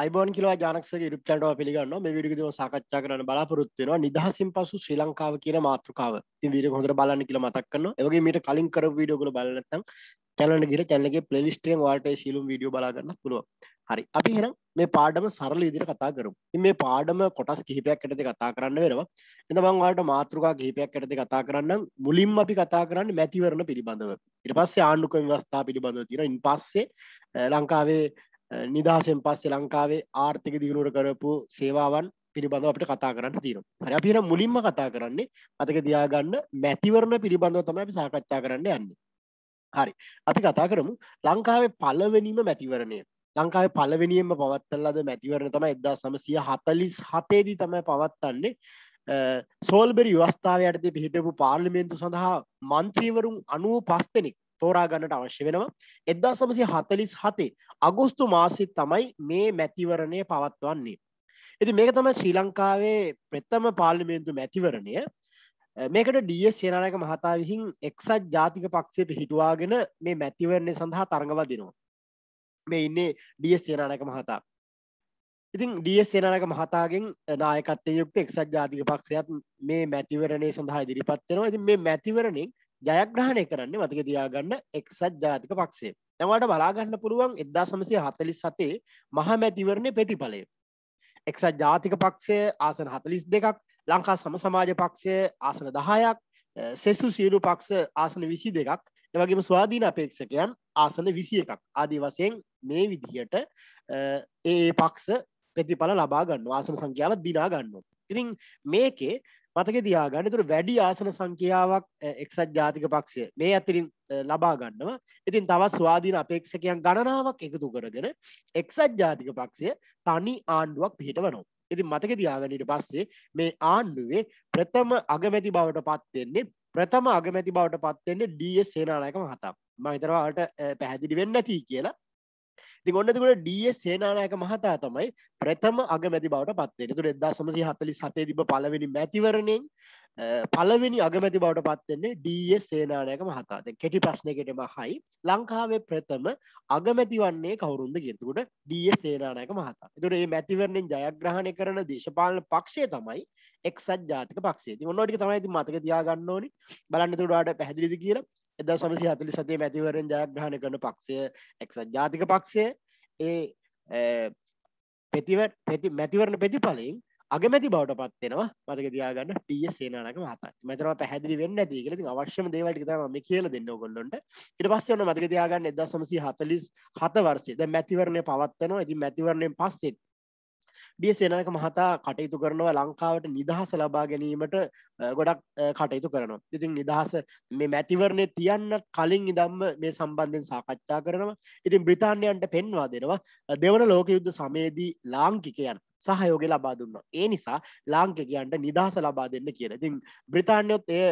අයිබෝන් කියලා ජානක්සගේ රුප්චන්ටව පිළිගන්න මේ විඩිගම සාකච්ඡා කරන බලාපොරොත්වෙනවා නිදහසින් පසු ශ්‍රී ලංකාව කියන මාතෘකාව ති වීඩ හොඳට බලන්න කියල මතක්න්න ඒගේ මට කලින් කර වීඩියෝගල බලනත්තම් චැලන ගිට චැල්ලගේ පලලිස්ටෙන් වාට සිලුම් වීඩියෝ බලාගන්න පුළුව හරි අපි හෙනම් මේ පාඩම සරල ඉදිර කතා කරු මේ පාඩම කොටස් කිහිපයක් ඇටති කතා කරන්න වෙනවා එතබං වාට මාතෘකා කිහිපයක් ඇටති කතා කරන්න මුලින් අපි කතා කරන්න මැතිවරණ පිළිබඳව ඉට පස්සේ ආණ්ඩුක ව්‍යවස්ථා පිළිබඳව තිර ඉන් පස්සේ ලංකාවේ නිදහසෙන් පස්සේ ලංකාවේ ආර්ථික දියුණුවට කරපු සේවාවන් පිළිබඳව අපිට කතා කරන්න තියෙනවා. හරි අපි එහෙනම් මුලින්ම කතා කරන්නේ අතක තියාගන්න මැතිවරණ පිළිබඳව තමයි අපි සාකච්ඡා කරන්න යන්නේ. හරි. අපි කතා කරමු ලංකාවේ පළවෙනිම මැතිවරණය. ලංකාව පලවෙනියෙන්ම පවත්තල්ලද මැතිවරණ තම එදදා සමසය හතලිස් හතේදී තමයි පවත්වන්නේ සෝල්බෙරි වස්ථාව යටතේ පිහිටපු පාර්ලිමේන්තු සඳහා මන්ත්‍රීවරුන් අනුව පස්තෙනෙක් තෝරාගන්නට අවශ්‍ය වෙනවා එදදා සමසි හතලිස් හතේ අගුස්තු මාසිත් තමයි මේ මැතිවරණය පවත්වන්නේ. ඇති මේක තම ශ්‍රී ලංකාවේ ප්‍රත්තම පාලිමේන්තු මැතිවරණය මේකට ඩිය සේනායක මහතා විසින් එක්සත් ජාතික පක්ෂය පිහිටවාගෙන මේ මැතිවරණය සඳහා තරඟව දෙනවා. මේ ඉන්නේ ඩිය සේනානක මහතා. ඉතින් ඩිය සේනානක මහතාගෙන් නායකත්තය යුක්ත එක්සත් ජාතික පක්ෂයත් මේ මැතිවරණය සඳහා ඉදිරිපත්වෙනවා ඇති මේ මැතිවරණින් ජයග්‍රහණය කරන්නේ මතක තියාගන්න එක්සත් ජාතික පක්ෂේ. නැවට බලාගන්න පුළුවන් එදදා සමසය හතලිස් සතේ මහමැතිවරණය ප්‍රතිඵලය. එක්සත් ජාතික පක්ෂය ආසන හතලිස් දෙකක් ලංකා සම සමාජ පක්ෂය ආසන දහයක් සෙසු සියලු පක්ෂ ආසන විසි දෙකක් එවගේම ස්වාධීන අපේක්ෂකයන් ආසන විසිය එකක් ආදී වසයෙන් මේ විදිහට ඒ පක්ෂ ප්‍රතිඵල ලබා ගන්න ආසන සංඛ්‍යාවත් දිනා ගන්න. ඉතින් මේකේ මතක තියාගන්න තුර වැඩි ආසන සංඛ්‍යාවක් එක්සත් ජාතික පක්ෂය මේ ඇතිරින් ලබා ගන්නවා ඉතින් තවත් ස්වාධීන අපේක්ෂකයන් ගණනාවක් එකතු කරගෙන එක්සත් ජාතික පක්ෂය තනි ආණ්ඩුවක් පිහිටවනවා ඉතින් මතක තියාගනට පස්සේ මේ ආණ්ඩුවේ ප්‍රථම අගමැති බවට පත්වෙන්නේ ප්‍රථම අගමැති බවට පත්වෙන්නේ ඩ සේනානායක මහතා මහිතරවාට පැහැදිලි වෙන්න ඇති කියලා ති ඔන්නතිකොට ඩිය සේනානායක මහතා තමයි ප්‍රථම අගමැති බවට පත්වයට තුර එදදා සමසි හතලි සතේ තිබ පලවෙනි මැතිවරණෙන් පළවෙනි අගමැති බවට පත්වෙන්නේ ඩ සේනානයක මහතාද කෙටි ප්‍රශ්නකටම හයි ලංකාවේ ප්‍රථම අගමැති වන්නේ කවුරුන්ද ගෙතුකට ඩ සේනානයක මහතා තුර ඒ මැතිවරණෙන් ජයග්‍රහණය කරන දේශපාලන පක්ෂය තමයි එක්සත් ජාතික පක්ෂේ ඔන්නොටික තමයිති මතක තියාගන්න ඕනි බලන්න තුරාට පැදිලිදි කියලා එදා සමසි හතුලි සතිය මැතිවරෙන් ජයග්‍රහණ කරන පක්ෂය එක්සත් ජාතික පක්ෂය ඒ පෙතිවට පැති මැතිවරණ ප්‍රතිඵලින් අගමැති බවට පත්වෙනවා මතක දයාගන්න ටිය සේනක මත මෙතර පැහැදිි වෙන්න ඇතිකලති අවශ්‍යම දේවල්ට තම කියල දෙන්න ගොල්ලොට ඉට පස්සවන මතක දයාගන්න එදා සමසි හතලිස් හත වර්සේ ද මැතිවරණය පවත්වනවා ඇති මැතිවරණයෙන් පස්සෙත් ඩිය සේනක මහතා කටයුතු කරනවා ලංකාවට නිදහස ලබා ගැනීමට ගොඩක් කටයුතු කරනවා ඉතින් නිදහස මේ මැතිවරණය තියන්නත් කලින් ඉදම්ම මේ සම්බන්ධෙන් සාකච්ඡා කරනවා ඉතින් බ්‍රතාන්යන්ට පෙන්වා දෙනවා දෙවන ලෝක යුද්ධ සමයේදී ලාංකිකයන් සහයෝග ලබා දුන්න ඒ නිසා ලාංකිකයන්ට නිදහස ලබා දෙන්න කියන ඉතින් බ්‍රතාන්යොත් එය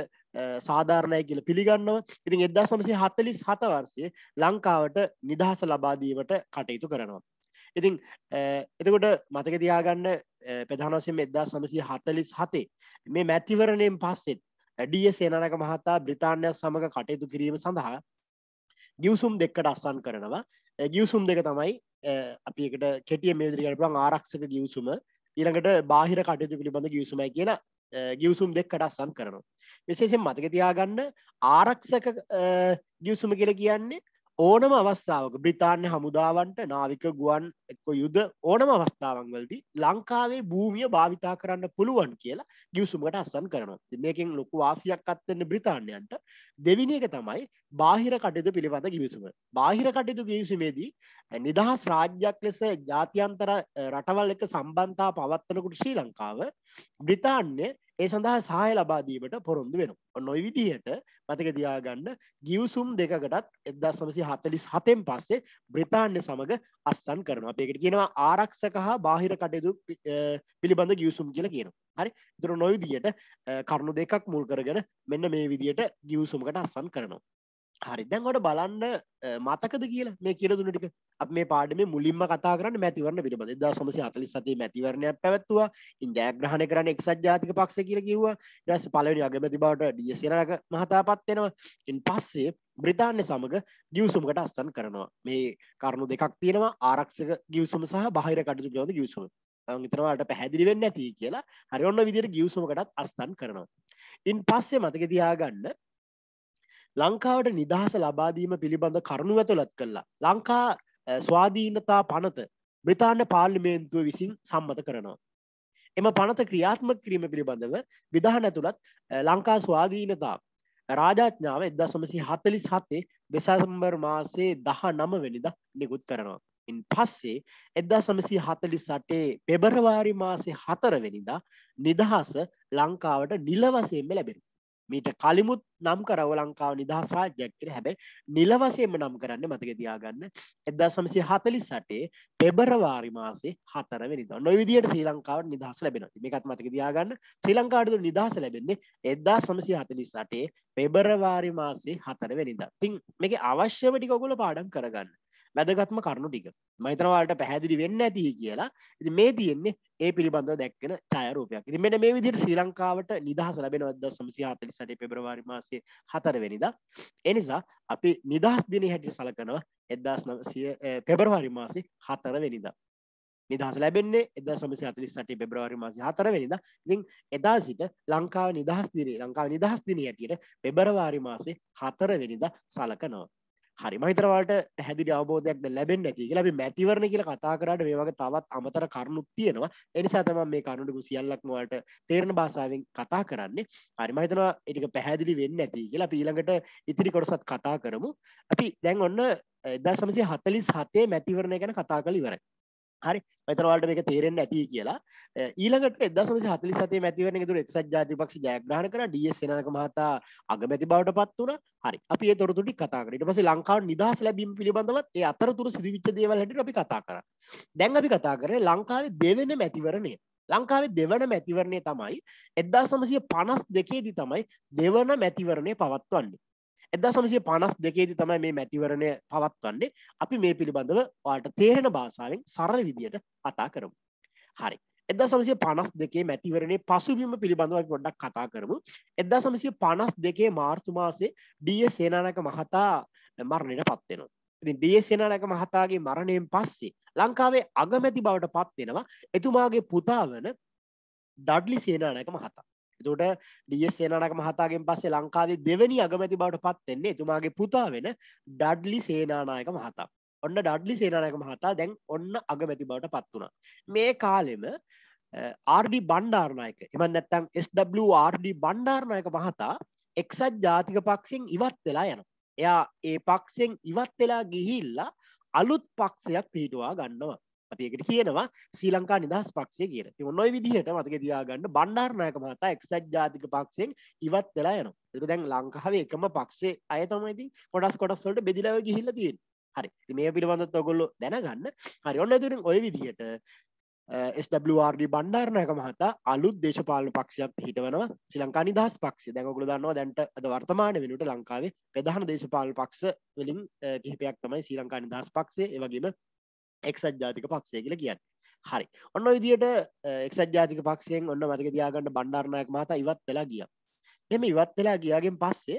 සාධාරණය කියල පිළිගන්නව ඉතින් එදදා සමසේ හත්තලිස් හතවර්සය ලංකාවට නිදහස ලබාදීමට කටයුතු කරනවා ඉතිං එතකොට මතක තියාගන්න ප්‍රධානවසයෙන් එදදා සමසි හතලිස් හතේ මේ මැතිවරණයෙන් පස්සෙත් ඩිය සේනක මහතා බ්‍රතාානයක් සමඟ කටයුතු කිරීම සඳහා ගියවසුම් දෙක්කට අස්සන් කරනවා ගියවසුම් දෙක තමයි අපිකට කෙටිය මේදිරිකටපුලන් ආරක්ෂක ගියවසුම ඊළඟට බාහිර කටයුතු පිළිබඳ ගියවසුමයි කියලා ගියවසුම් දෙක්කට අස්සන් කරනවා. විශේෂෙන් මතක තියාගන්න ආරක්ෂක ගියවසුම කියල කියන්නේ ඕනම අවස්ථාවක බ්‍රිතාන්‍ය හමුදාවන්ට නාවික ගුවන් එක්ක යුද ඕනම අවස්ථාවන්වලදී ලංකාවේ භූමිය භාවිතා කරන්න පුළුවන් කියලා ගිවසුමට අස්සන් කරනවා මේකින් ලොකු වාසියක් අත්වෙන්න බ්‍රතාන්යන්ට දෙවිනි එක තමයි බාහිර කටයුතු පිළිබඳ ගිවිසුම බාහිර කටයුතු ගිවිසුමේදී නිදහස් රාජ්‍යයක් ලෙස ජාතියන්තර රටවල් එක සම්බන්තා පවත්වනකුට ශ්‍රී ලංකාව බ්‍රිතාන්‍ය ඒ සඳහා සහය ලබාදීමට පොරොන්දු වෙනවා නොයි විදිහයට මතක දයාගන්න ගියවසුම් දෙකකටත් එදදා සමසි හතලිස් හතෙන් පස්සේ බ්‍රතාන්්‍ය සමඟ අස්සන් කරනවා අපේකට කියනවා ආරක්ෂක හා බාහිර කටයුතු පිළිබඳ ගියවසුම් කියල කියනවා හරි දුර නොයි දියට කරුණු දෙකක් මුල් කරගෙන මෙන්න මේ විදියට ගියවසුමකට අස්සන් කරනවා හරි දැන් ඔට බලන්න මතකද කියලා මේ කියරදුන ටික අප මේ පාඩම මුලින්ම කතා කරන්න මැතිවරණ පිටබඳ දා සමසි අතලි සතේ මැතිවරණයක් පැවැත්තුවා ඉන්දෑග්‍රහණ කරන එක්සත් ජාතික පක්ෂ කියල කිව්වා ඩස් පලවනි අගමැති බවට ඩියසිරක මහතාපත්වෙනවා ඉන් පස්සේ බ්‍රතාන්‍ය සමඟ ගියවසුමකට අස්තන් කරනවා මේ කරුණු දෙකක් තියෙනවා ආරක්ෂක ගියවසුම සහ බහිර කටු ගවන ගියවසුම තරවාට පැහැදිලි වෙන්න ඇති කියලා හරි ඔන්න විදිර ගියවසුමකටත් අස්තන් කරනවා ඉන් පස්සේ මතක තියාගන්න ලංකාවට නිදහස ලබාදීම පිළිබඳ කරුණු ඇතුළත් කළා. ලංකා ස්වාධීනතා පනත බ්‍රතාන්න පාර්ලිමේන්තුව විසින් සම්මත කරනවා. එම පනත ක්‍රියාත්මක කිරීම පිළිබඳව විධාන ඇතුළත් ලංකා ස්වාධීනතා රාජාඥාව එදසමසි හතලිස් හත්තේ දෙසම්බර් මාසේ දහ නමවෙනිද නිකුත් කරනවා. ඉන් පස්සේ එදදා සමසි හතලි සටේ පෙබරවාරි මාසේ හතරවෙනිදා නිදහස ලංකාවට නිලවසයෙන්ම ලැබෙන. මීට කලිමුත් නම් කරව ලංකාව නිදහස් රාජ්‍යයක්කට හැබැයි නිලවසේම නම් කරන්න මතක තියාගන්න එදදා සමසය හතලි සටේ පෙබරවාරි මාසේ හතරවෙනිද නොවිදියට ශ්‍රී ලංකාවට නිදහස ලැබෙන මේකත් මතක තියාගන්න ශ්‍රී ලංකාටතු නිදහස ලැබෙන්නේ එදදා සමසය හතලි සටේ පෙබරවාරි මාසේ හතරවෙනිද තින් මේක අවශ්‍යවටි කොගොල පාඩම් කරගන්න වැදගත්ම කරුණු ටික මයිතනවාට පැහැදිලි වෙන්න ඇති කියලා ඉති මේ තියෙන්නේ ඒ පිළිබඳව දැක්කෙන චයරූපයක් ඉති මෙට මේ විදිර ශ්‍රී ලංකාවට නිදහස ලැබෙනවද සමසිහතලි සට පෙබරවාරි මාසය හතරවෙනිද එනිසා අපි නිදහස් දින හැටිය සලකනවා එදදාස් නසිය පෙබරවාරි මාසි හතරවෙනිද නිදහස ලැබෙන්නේ එද සමසි අතිලි සට පෙබ්‍රවාරි මාසි හතරවෙනිද ඉතින් එදා සිට ලංකාව නිදහස් දිනේ ලංකාව නිදහස් දින හැටියට පෙබරවාරි මාසේ හතරවෙනිද සලකනවා හරිම හිතරවාට පැහැදිලි අවබෝධයක් ලැබෙන් නැති කියලා මැතිවරණ කියල කතා කරට මේ වගේ තවත් අමතර කරුණුක් තියෙනවා එනිසා තම මේ කරුණුටකු සියල්ලක්මවාට තේරණ භාසාාවෙන් කතා කරන්නේ හරිම හිතනවා එටික පැහැදිලි වෙන්න ඇති කියලා පීළඟට ඉතිරි කොටසත් කතා කරමු අපි දැන් ඔන්න එදා සමසය හතලිස් හතේ මැතිවරණය ගැන කතා කළ ඉවරයි හරි පතරවාට මේක තේරෙන් ඇති කියලා ඊළඟට එදසම හතලි සතේ මැතිවරන තුර එක්සත් ජාතිපක්ෂ ජයග්‍රහණ කර ඩිය සනක මහතා අගමැති බවට පත් වන හරි අපි තොරතුටි කතාකට පස ලංකාව නිදහස් ලැබීම පිළිබඳවත් ඒ අතරතුර සිදිවිච්ච දේවල් හැට අපි කතා කර දැන් අපි කතා කරේ ලංකාවේ දෙවෙන මැතිවරණය ලංකාවේ දෙවන මැතිවරණය තමයි එදදා සමසය පනස් දෙකේදී තමයි දෙවන මැතිවරණය පවත්වන්නේ එදා සමසය පනස් දෙකේද තමයි මේ මැතිවරණය පවත්වන්නේ අපි මේ පිළිබඳව වාට තේරෙන භාසාාවෙන් සරල විදියට කතා කරමු. හරි එදා සමසය පනස් දෙකේ මැතිවරණේ පසුබිම පිළිබඳව ගොඩක් කතා කරමු එදා සමසය පනස් දෙකේ මාර්තුමාසේ ඩිය සේනානක මහතා මරණයට පත්වෙනවා ඉතින් ඩිය සේනානක මහතාගේ මරණයෙන් පස්සේ ලංකාවේ අගමැති බවට පත්වෙනවා එතුමාගේ පුතා වන ඩඩ්ලි සේනානක මහතා එතට ඩියස් සේනනක මහතාගෙන් පස්සේ ලංකාවේ දෙවැනි අගමැති බවට පත්වෙන්නේ තුමාගේ පුතා වෙන ඩඩ්ලි සේනානායක මහතා ඔන්න ඩඩ්ලි සේනායක මහතා දැන් ඔන්න අගමැති බවට පත් වුණා මේ කාලෙම ආඩි බණ්ඩාර්නායක එම නැත්තං ස්ඩඩි බණ්ඩාර්නායක මහතා එක්සත් ජාතික පක්ෂෙන් ඉවත් වෙලා යන එයා ඒ පක්ෂෙන් ඉවත් වෙලා ගිහිල්ලා අලුත් පක්ෂයක් පිහිටවා ගන්නවා අපි එකට කියනවා ශ්‍රී ලංකා නිදහස් පක්ෂය කියන ඔන්නොයි විදිහට මතක තියාගන්න බණ්ඩාරනායක මහතා එක්සත් ජාතික පක්ෂයෙන් ඉවත් වෙලා යනවා. ඒක දැන් ලංකාවේ එකම පක්ෂයේ අය තමයි ඉතින් කොටස් කොටස් වලට බෙදිලා ගිහිල්ලා තියෙන්නේ. හරි. මේ පිළිබඳව ඔයගොල්ලෝ දැනගන්න. හරි. ඔන්න ඉතින් ওই විදිහට ස්ඩ්ඩ බණ්ඩාරනයක මහතා අලුත් දේශපාලන පක්ෂයක් පිහිටවනවා සිලංකා නිදහස් පක්ෂ දැඟකුල දන්නවා දැන්ට අද වර්තමාන වෙනට ලංකාවේ ප්‍රධාන දේශපාල පක්ෂ වලින් කිහිපයක් තමයි ශ්‍රී ලංකා නිදහස් පක්ෂේ වගේම එක්සත් ජාතික පක්ෂය කියල කියන්න හරි ඔන්න විදියට එක්සත් ජාතික පක්ෂයෙන් ඔන්න මතක තියාගන්නට බණ්ඩාරණයක් මත ඉවත් වෙලා ගිය මෙම ඉවත් වෙලා ගියාගෙන් පස්සේ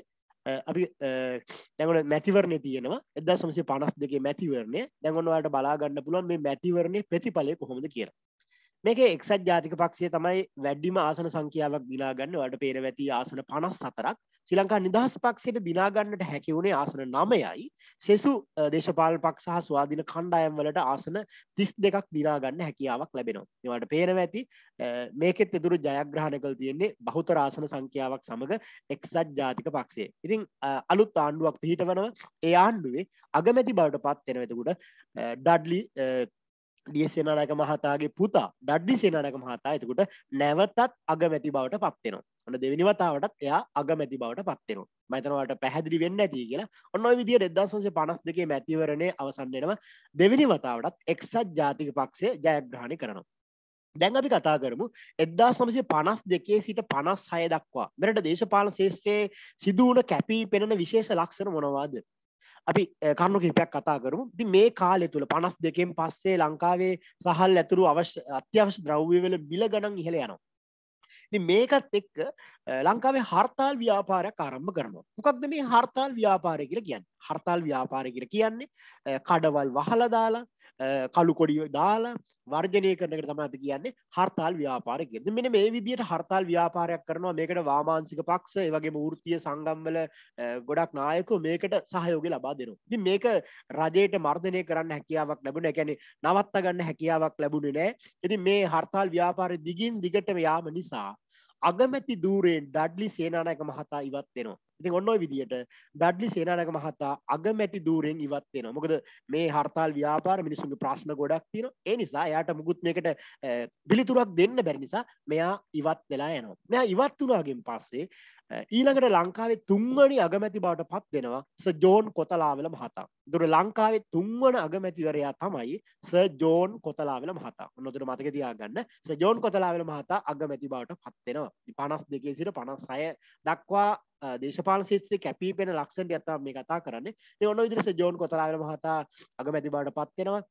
අපි දැඟට මැතිවරණය තියෙනවා එද සමසේ පනස් දෙක මැතිවරණය දැඟොන්නවාට බලාගන්න පුළුවන් මේ මැතිවරණය ප්‍රතිඵලය කොහොමද කියලා මේක එක්සත් ජාතික පක්ෂය තමයි වැඩිම ආසන සංඛ්‍යාවක් දිනාගන්න වැඩ පේරවැති ආසන පනස් සතරක් සිලංකා නිදහස් පක්ෂයට දිනාගන්නට හැකිවුණේ ආසන නමයයි සෙසු දේශපාල පක්ෂහ ස්වාධීන කණ්ඩායම් වලට ආසන තිස් දෙකක් දිනාගන්න හැකියාවක් ලැබෙනවා නිවට පේරවැති මේකෙත් එදුරු ජයග්‍රහණ කළ තියෙන්නේ බහුතර ආසන සංඛ්‍යාවක් සමඟ එක්සත් ජාතික පක්ෂේ ඉතින් අලුත් ආණ්ඩුවක් පිහිට වනව ඒ ආණ්ඩුවේ අගමැති බවට පත් වෙනවෙතකුට ඩඩ්ලි ඩියසේනායක මහතාගේ පුතා ඩඩ්ඩි සේනායක මහතා එතකුට නැවතත් අගමැති බවට පත්වෙනවා ඔන්න දෙවිනිවතාවටත් එයා අගමැති බවට පත්වෙනවා මතනවට පැහැදිලි වෙන්න ඇති කියලා ඔන්න විදි එදදාසන්සේ පනස් දෙකේ මැතිවරණය අවසන්නෙනවා දෙවිනි වතාවටත් එක්සත් ජාතික පක්ෂය ජයග්‍රහණය කරනවා දැන් අපි කතා කරමු එදදා සමසය පනස් දෙකේ සිට පනස් හය දක්වා මෙරට දේශපාල ශේෂත්‍රයේ සිදුවන කැපී පෙනෙන විශේෂ ලක්ෂණ මොනවාද අපි කරුණු කිහිපයක් කතා කරමු. ඉතින් මේ කාලය තුල 52න් පස්සේ ලංකාවේ සහල් ඇතුළු අවශ්‍ය අත්‍යවශ්‍ය ද්‍රව්‍ය වල මිල ගණන් ඉහළ යනවා. ඉතින් මේකත් එක්ක ලංකාවේ හර්තාල් ව්‍යාපාරයක් ආරම්භ කරනවා. මොකක්ද මේ හර්තාල් ව්‍යාපාරය කියලා කියන්නේ? හර්තාල් ව්‍යාපාරය කියලා කියන්නේ කඩවල් වහලා දාලා කළුකොඩිය දාලා වර්ජනය කරනකට තමයිති කියන්නේ හර්තාල් ව්‍යාපාර ගෙද මෙන මේ විදියට හර්තාල් ව්‍යාපාරයක් කරනවා මේකට වාමාන්සික පක්ෂ වගේ ෘතිය සංගම්වල ගොඩක් නායකු මේකට සහයෝග ලබා දෙනු. ති මේක රජයට මර්ධනය කරන්න හැකියාවක් ලැබුණ ැන නවත්ත ගන්න හැකියාවක් ලැබුණ නෑ ඇති මේ හර්තාල් ව්‍යාපාර දිගින් දිගටම යාම නිසා. අගමැති දූරෙන් ඩඩ්ලි සේනානයක මහතා ඉවත් වෙනවා. ඉතින් ඔන්න ඔය විදියට බැඩ්ලි සේනානායක මහතා අගමැති ධූරයෙන් ඉවත් වෙනවා. මොකද මේ හර්තාල් ව්‍යාපාර මිනිසුන්ගේ ප්‍රශ්න ගොඩක් තියෙනවා. ඒ නිසා එයාට මුකුත් මේකට පිළිතුරක් දෙන්න බැරි නිසා මෙයා ඉවත් වෙලා යනවා. මෙයා ඉවත් වුණාගෙන් පස්සේ ඊළඟට ලංකාවේ තුන්වනි අගමැති බවට පත් වෙනවා ස ජෝන් කොතලාවෙල මහතා. දුර ලංකාවේ තුන්වන අගමැතිවරයා තමයි ස ජෝන් කොතලාවෙල මහතා. නොදුර මතක තියාගන්න ස ජෝන් කොතලාවෙල මහතා අගමැති බවට පත් වෙනවා. 52 සිට 56 දක්වා දේශපාල ශේත්‍රය කැපී පෙන ලක්ෂණට යත්තම මේ කතා කරන්නේ. ඒ ඔන්න විදිහට ස ජෝන් කොතලාවෙල මහතා අගමැති බවට පත් වෙනවා.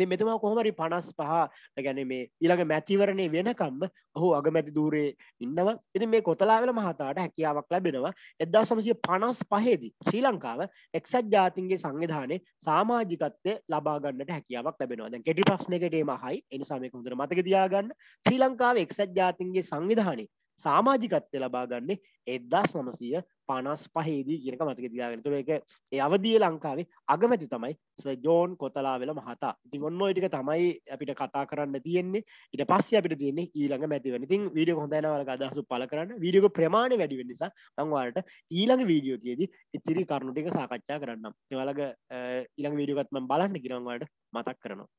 එ මෙතුම කොහොමරි පනස් පහ ගැන මේ ඊළඟ මැතිවරණය වෙනකම්ම ඔහු අගමැති දූරේ ඉන්නවා එති මේ කොතලාවෙල මහතාට හැකියාවක් ලැබෙනවා එදදා සමසය පනස් පහේදී ශ්‍රී ලංකාව එක්සත් ජාතින්ගේ සංවිධානය සාමාජිකත්ය ලබාගන්නට හැකියාවක් ලැබෙනවා ගෙටි ප්‍රශ්නකටේම හයි එනිසාමය හොඳර මතක දයාගන්න ශ්‍රී ලංකාව එක්සත් ජාතින්ගේ සංවිධානය සාමාජිකත්ය ලබාගන්නේ එද්දා සමසය පනස් පහේදී කියනක මතක තියාගෙන තුළ එක ඒ අවදිය ලංකාවේ අගමැති තමයි සජෝන් කොතලා වෙල මහතා ඉතින් ඔන්න ඉටික තමයි අපිට කතා කරන්න තියෙන්නේ ඉට පස්ස අපිට තියන්නේ ඊළඟ මැතිවන ඉතින් වීඩිය හොඳනවල අදහසු පල කරන්න වීඩියක ප්‍රමාණ වැඩි නිසා තංවාට ඊළඟ වීඩියෝ තියේදී ඉතිරි කරුණුටික සාකච්ඡා කරන්නම් එවලග ඊළඟ වීඩියගත්ම බලන්න කිරංවාට මතක් කරනවා